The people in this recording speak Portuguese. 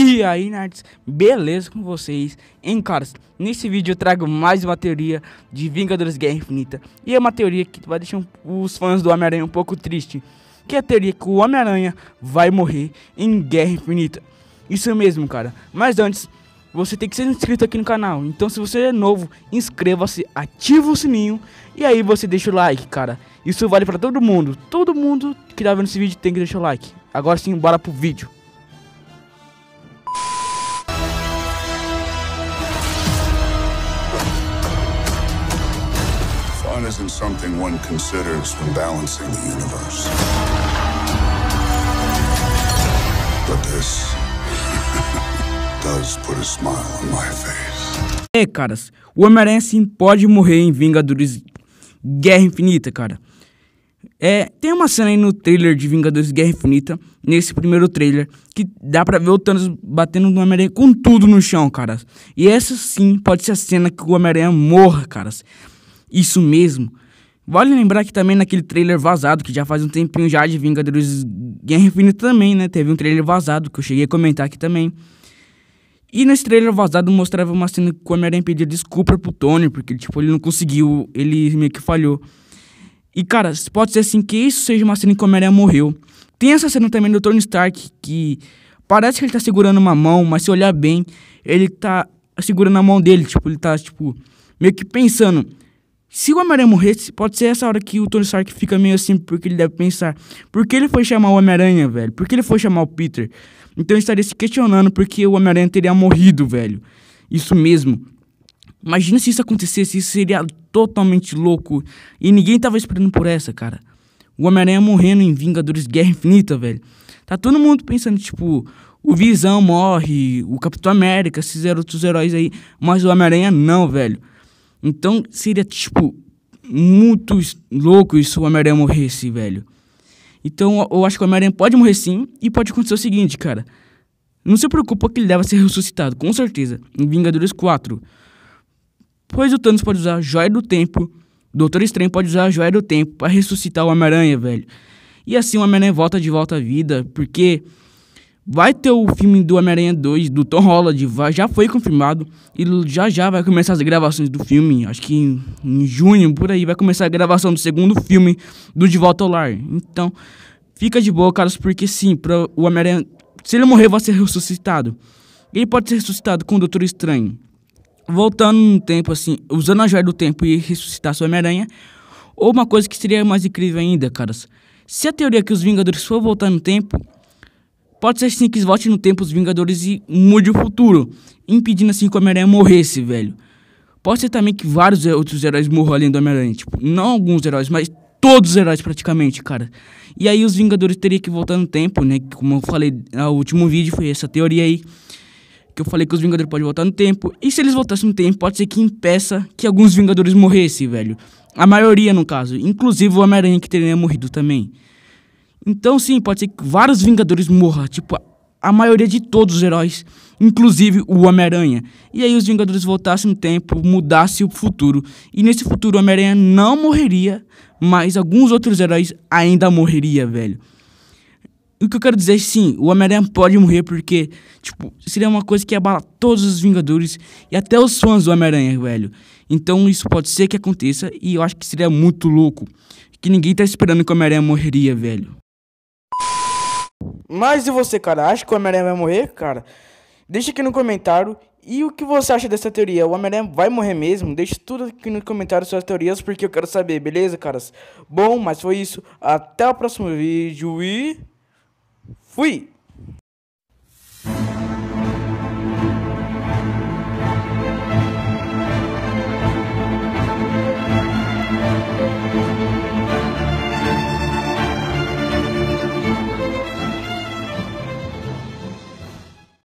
E aí, nerds, beleza com vocês? Hein, caras? Nesse vídeo eu trago mais uma teoria de Vingadores Guerra Infinita. E é uma teoria que vai deixar os fãs do Homem-Aranha um pouco triste. Que é a teoria que o Homem-Aranha vai morrer em Guerra Infinita. Isso mesmo, cara. Mas antes, você tem que ser inscrito aqui no canal. Então, se você é novo, inscreva-se, ativa o sininho e aí você deixa o like, cara. Isso vale para todo mundo. Todo mundo que tá vendo esse vídeo tem que deixar o like. Agora sim, bora pro vídeo. isn't something one considers when balancing the universe. But this does put a smile on my face. É, caras, o Homem-Aranha sim pode morrer em Vingadores Guerra Infinita, cara. É, tem uma cena aí no trailer de Vingadores Guerra Infinita, nesse primeiro trailer, que dá pra ver o Thanos batendo no Homem-Aranha com tudo no chão, caras. E essa sim pode ser a cena que o Homem-Aranha morra, caras. Isso mesmo. Vale lembrar que também naquele trailer vazado, que já faz um tempinho já de Vingadores Guerra Infinita também, né? Teve um trailer vazado que eu cheguei a comentar aqui também. E nesse trailer vazado mostrava uma cena que o Homem-Aranha pedia desculpa pro Tony, porque tipo, ele não conseguiu, ele meio que falhou. E cara, pode ser assim que isso seja uma cena em que o Homem-Aranha morreu. Tem essa cena também do Tony Stark, que parece que ele tá segurando uma mão, mas se olhar bem, ele tá segurando a mão dele, tipo, ele tá, tipo, meio que pensando, se o Homem-Aranha morresse, pode ser essa hora que o Tony Stark fica meio assim, porque ele deve pensar: por que ele foi chamar o Homem-Aranha, velho? Por que ele foi chamar o Peter? Então ele estaria se questionando porque o Homem-Aranha teria morrido, velho. Isso mesmo. Imagina se isso acontecesse, isso seria totalmente louco. E ninguém tava esperando por essa, cara. O Homem-Aranha morrendo em Vingadores Guerra Infinita, velho. Tá todo mundo pensando, tipo, o Visão morre, o Capitão América, esses outros heróis aí. Mas o Homem-Aranha não, velho. Então seria, tipo, muito louco se o Homem-Aranha morresse, velho. Então eu acho que o Homem-Aranha pode morrer sim e pode acontecer o seguinte, cara. Não se preocupa que ele deve ser ressuscitado, com certeza, em Vingadores 4. Pois o Thanos pode usar a Joia do Tempo, o Doutor Estranho pode usar a Joia do Tempo para ressuscitar o Homem-Aranha, velho. E assim o Homem-Aranha volta de volta à vida, porque Vai ter o filme do Homem-Aranha 2, do Tom Holland, vai, já foi confirmado. E já já vai começar as gravações do filme, acho que em, em junho, por aí, vai começar a gravação do segundo filme do De Volta ao Lar. Então, fica de boa, Carlos, porque sim, pra, o Homem-Aranha, se ele morrer, vai ser ressuscitado. Ele pode ser ressuscitado com o Doutor Estranho. Voltando no tempo, assim, usando a joia do tempo e ressuscitar seu Homem-Aranha. Ou uma coisa que seria mais incrível ainda, caras. Se a teoria é que os Vingadores for voltar no tempo Pode ser sim que volte no tempo os Vingadores e mude o futuro, impedindo assim que o Homem-Aranha morresse, velho. Pode ser também que vários outros heróis morram além do Homem-Aranha. Tipo, não alguns heróis, mas todos os heróis praticamente, cara. E aí os Vingadores teriam que voltar no tempo, né? Como eu falei no último vídeo, foi essa teoria aí. Que eu falei que os Vingadores podem voltar no tempo. E se eles voltassem no tempo, pode ser que impeça que alguns Vingadores morressem, velho. A maioria, no caso. Inclusive o Homem-Aranha que teria morrido também. Então, sim, pode ser que vários Vingadores morram. Tipo, a maioria de todos os heróis, inclusive o Homem-Aranha. E aí os Vingadores voltassem no tempo, mudassem o futuro. E nesse futuro o Homem-Aranha não morreria, mas alguns outros heróis ainda morreria, velho. O que eu quero dizer é sim, o Homem-Aranha pode morrer porque, tipo, seria uma coisa que abala todos os Vingadores e até os fãs do Homem-Aranha, velho. Então isso pode ser que aconteça e eu acho que seria muito louco. Que ninguém tá esperando que o Homem-Aranha morreria, velho. Mas e você, cara? Acha que o Homem-Aranha vai morrer, cara? Deixa aqui no comentário. E o que você acha dessa teoria? O Homem-Aranha vai morrer mesmo? Deixa tudo aqui no comentário suas teorias, porque eu quero saber, beleza, caras? Bom, mas foi isso. Até o próximo vídeo e. Fui!